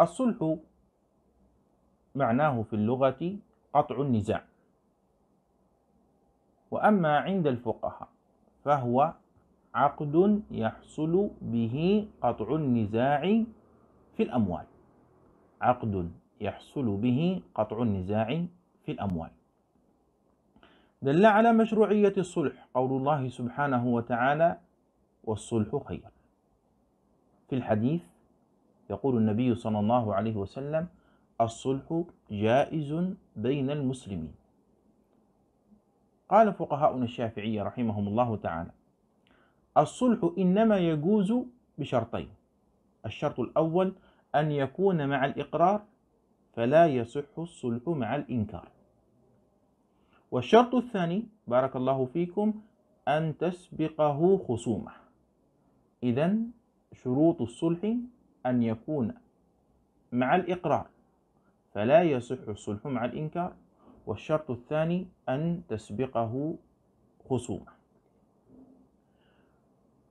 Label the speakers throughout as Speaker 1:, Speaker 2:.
Speaker 1: الصلح معناه في اللغة قطع النزاع وأما عند الفقهاء فهو عقد يحصل به قطع النزاع في الأموال عقد يحصل به قطع النزاع في الأموال دل على مشروعية الصلح قول الله سبحانه وتعالى والصلح خير في الحديث يقول النبي صلى الله عليه وسلم الصلح جائز بين المسلمين قال فقهاؤنا الشافعية رحمهم الله تعالى الصلح إنما يجوز بشرطين الشرط الأول أن يكون مع الإقرار فلا يصح الصلح مع الإنكار والشرط الثاني بارك الله فيكم أن تسبقه خصومة إذا شروط الصلح أن يكون مع الإقرار فلا يصح الصلح مع الإنكار والشرط الثاني أن تسبقه خصومة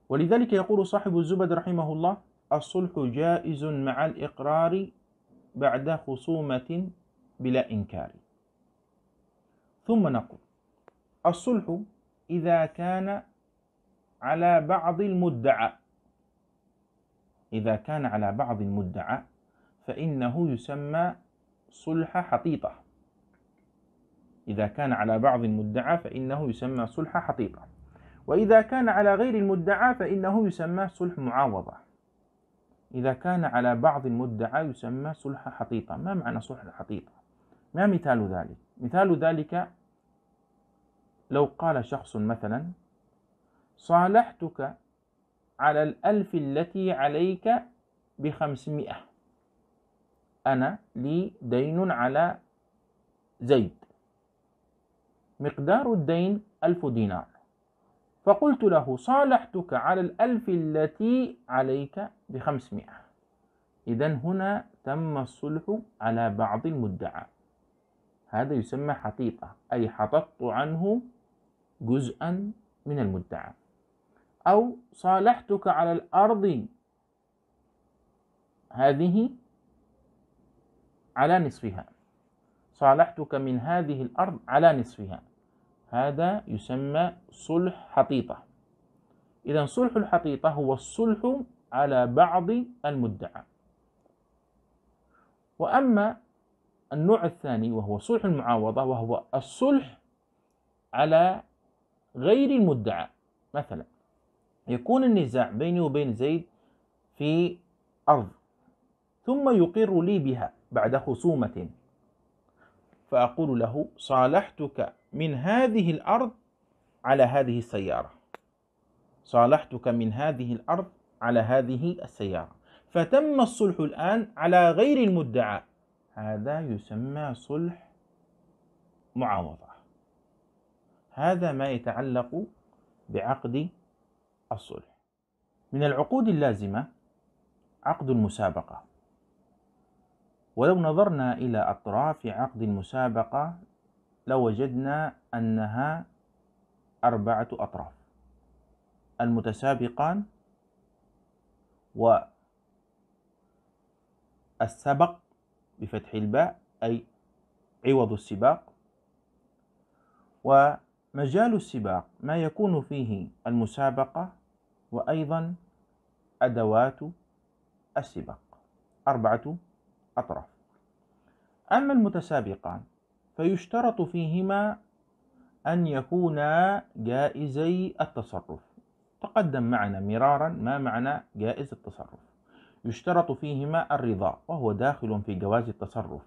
Speaker 1: ولذلك يقول صاحب الزبد رحمه الله الصلح جائز مع الإقرار بعد خصومة بلا إنكار ثم نقول الصلح إذا كان على بعض المدعى إذا كان على بعض المدعى فإنه يسمى صلح حطيطة إذا كان على بعض المدعى فإنه يسمى صلح حطيطة وإذا كان على غير المدعى فإنه يسمى صلح معاوضة إذا كان على بعض المدعى يسمى صلح حطيطة ما معنى صلح الحطيطة؟ ما مثال ذلك؟ مثال ذلك لو قال شخص مثلا صالحتك على الألف التي عليك بخمسمائة أنا لي دين على زيد مقدار الدين ألف دينار فقلت له صالحتك على الألف التي عليك بخمسمائة إذا هنا تم الصلح على بعض المدعى هذا يسمى حقيقة أي حططت عنه جزءا من المدعى أو صالحتك على الأرض هذه على نصفها صالحتك من هذه الأرض على نصفها هذا يسمى صلح حطيطة إذا صلح الحطيطة هو الصلح على بعض المدعى وأما النوع الثاني وهو صلح المعاوضة وهو الصلح على غير المدعى مثلا يكون النزاع بيني وبين زيد في أرض ثم يقر لي بها بعد خصومة فأقول له صالحتك من هذه الأرض على هذه السيارة صالحتك من هذه الأرض على هذه السيارة فتم الصلح الآن على غير المدعى هذا يسمى صلح معاوضة هذا ما يتعلق بعقد الصلح من العقود اللازمة عقد المسابقة ولو نظرنا إلى أطراف عقد المسابقة لوجدنا أنها أربعة أطراف المتسابقان والسبق بفتح الباء أي عوض السباق ومجال السباق ما يكون فيه المسابقة وأيضا أدوات السباق أربعة أطراف أما المتسابقان فيشترط فيهما أن يكونا جائزي التصرف تقدم معنا مرارا ما معنى جائز التصرف يشترط فيهما الرضا وهو داخل في جواز التصرف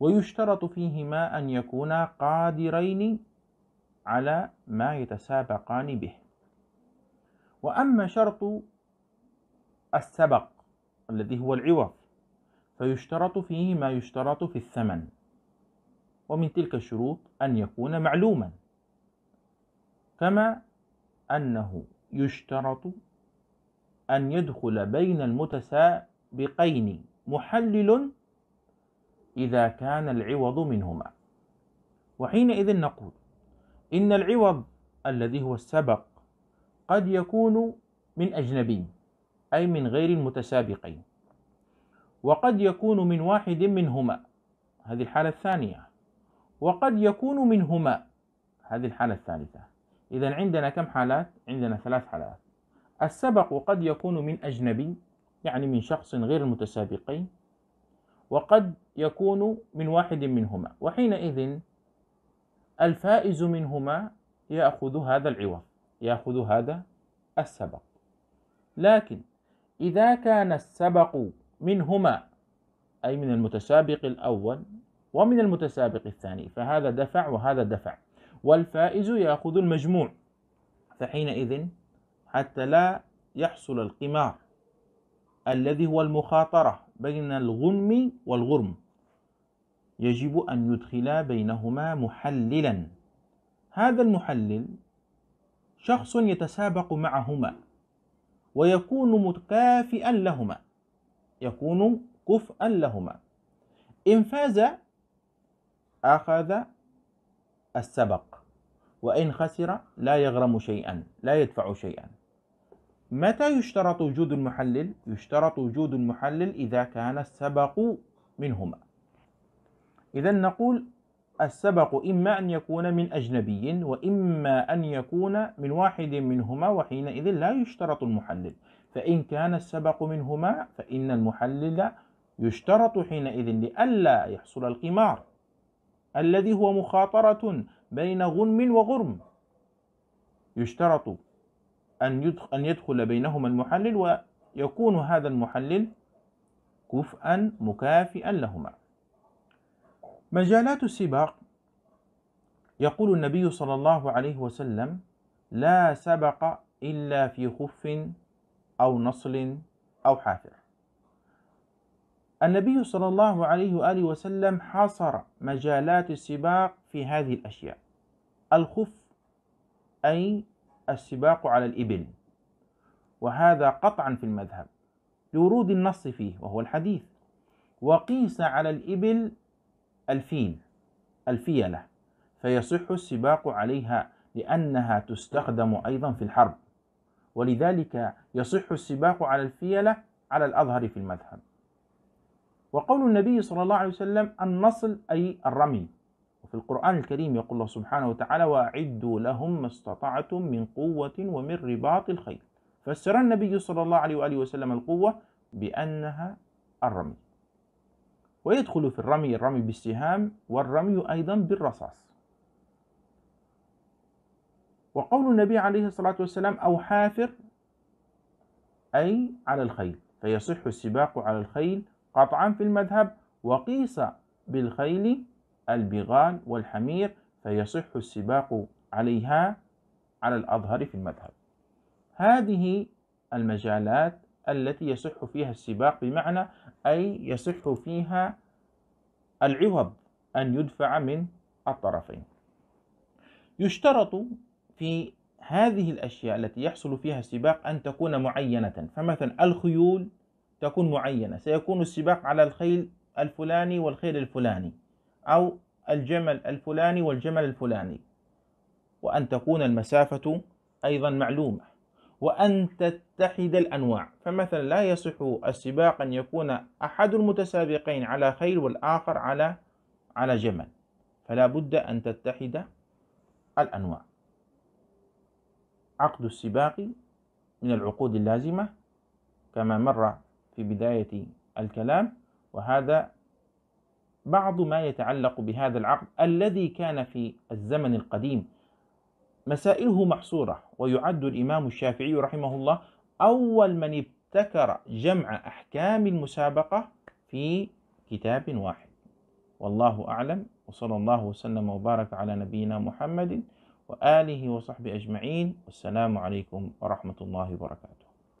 Speaker 1: ويشترط فيهما أن يكونا قادرين على ما يتسابقان به وأما شرط السبق الذي هو العوض فيشترط فيه ما يشترط في الثمن ومن تلك الشروط أن يكون معلوما كما أنه يشترط أن يدخل بين المتسابقين محلل إذا كان العوض منهما وحينئذ نقول إن العوض الذي هو السبق قد يكون من أجنبي أي من غير المتسابقين وقد يكون من واحد منهما هذه الحالة الثانية وقد يكون منهما هذه الحالة الثالثة إذا عندنا كم حالات؟ عندنا ثلاث حالات السبق وقد يكون من أجنبي يعني من شخص غير المتسابقين وقد يكون من واحد منهما وحينئذ الفائز منهما يأخذ هذا العوض يأخذ هذا السبق لكن إذا كان السبق منهما أي من المتسابق الأول ومن المتسابق الثاني فهذا دفع وهذا دفع والفائز يأخذ المجموع فحينئذ حتى لا يحصل القمار الذي هو المخاطرة بين الغنم والغرم يجب أن يدخل بينهما محللا هذا المحلل شخص يتسابق معهما ويكون متكافئا لهما يكون كفءا لهما إن فاز أخذ السبق وإن خسر لا يغرم شيئا لا يدفع شيئا متى يشترط وجود المحلل؟ يشترط وجود المحلل إذا كان السبق منهما إذا نقول السبق إما أن يكون من أجنبي وإما أن يكون من واحد منهما وحينئذ لا يشترط المحلل فإن كان السبق منهما فإن المحلل يشترط حينئذ لئلا يحصل القمار الذي هو مخاطرة بين غنم وغرم يشترط أن يدخل بينهما المحلل ويكون هذا المحلل كفءا مكافئا لهما مجالات السباق يقول النبي صلى الله عليه وسلم لا سبق إلا في خف أو نصل أو حافر النبي صلى الله عليه وآله وسلم حصر مجالات السباق في هذه الأشياء الخف أي السباق على الإبل وهذا قطعا في المذهب لورود النص فيه وهو الحديث وقيس على الإبل ألفين الفيلة فيصح السباق عليها لأنها تستخدم أيضا في الحرب ولذلك يصح السباق على الفيلة على الأظهر في المذهب وقول النبي صلى الله عليه وسلم النصل أي الرمي وفي القرآن الكريم يقول الله سبحانه وتعالى وأعدوا لهم ما استطعتم من قوة ومن رباط الخيل فسر النبي صلى الله عليه وآله وسلم القوة بأنها الرمي ويدخل في الرمي الرمي بالسهام والرمي أيضا بالرصاص وقول النبي عليه الصلاة والسلام أو حافر أي على الخيل فيصح السباق على الخيل قطعا في المذهب وقيس بالخيل البغال والحمير فيصح السباق عليها على الأظهر في المذهب هذه المجالات التي يصح فيها السباق بمعنى أي يصح فيها العوض أن يدفع من الطرفين يشترط في هذه الأشياء التي يحصل فيها السباق أن تكون معينة فمثلا الخيول تكون معينة سيكون السباق على الخيل الفلاني والخيل الفلاني أو الجمل الفلاني والجمل الفلاني وأن تكون المسافة أيضا معلومة وأن تتحد الأنواع فمثلا لا يصح السباق أن يكون أحد المتسابقين على خيل والآخر على على جمل فلا بد أن تتحد الأنواع عقد السباق من العقود اللازمة كما مر في بداية الكلام وهذا بعض ما يتعلق بهذا العقد الذي كان في الزمن القديم مسائله محصورة ويعد الإمام الشافعي رحمه الله أول من ابتكر جمع أحكام المسابقة في كتاب واحد والله أعلم وصلى الله وسلم وبارك على نبينا محمد وآله وصحبه أجمعين والسلام عليكم ورحمة الله وبركاته